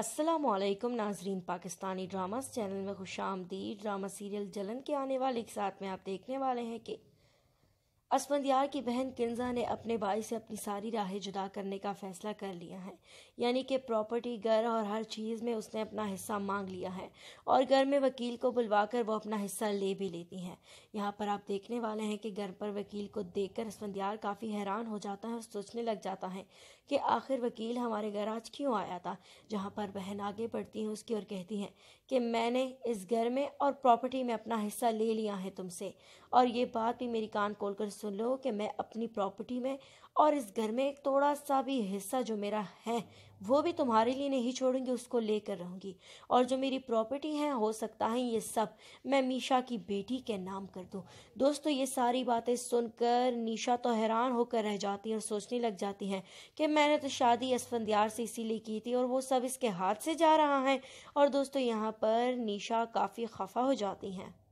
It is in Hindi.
असलकम नाजरीन पाकिस्तानी ड्रामास चैनल में खुश आमदी ड्रामा सीरियल जलन के आने वाले एक साथ में आप देखने वाले हैं कि असमंदयार की बहन किन्जा ने अपने भाई से अपनी सारी राहें जुदा करने का फैसला कर लिया है यानी कि प्रॉपर्टी घर और हर चीज़ में उसने अपना हिस्सा मांग लिया है और घर में वकील को बुलवाकर वो अपना हिस्सा ले भी लेती हैं यहाँ पर आप देखने वाले हैं कि घर पर वकील को देख कर असमंदयार काफ़ी हैरान हो जाता है और सोचने लग जाता है कि आखिर वकील हमारे घर आज क्यों आया था जहाँ पर बहन आगे बढ़ती है उसकी और कहती हैं कि मैंने इस घर में और प्रॉपर्टी में अपना हिस्सा ले लिया है तुमसे और ये बात भी मेरी कान खोलकर सुन लो कि मैं अपनी प्रॉपर्टी में और इस घर में एक थोड़ा सा भी हिस्सा जो मेरा है वो भी तुम्हारे लिए नहीं छोड़ूंगी उसको लेकर रहूंगी और जो मेरी प्रॉपर्टी है हो सकता है ये सब मैं मीशा की बेटी के नाम कर दूँ दोस्तों ये सारी बातें सुनकर नीशा तो हैरान होकर रह जाती है और सोचने लग जाती हैं कि मैंने तो शादी असफंदियार से इसीलिए की थी और वो सब इसके हाथ से जा रहा है और दोस्तों यहाँ पर नीशा काफ़ी खफा हो जाती हैं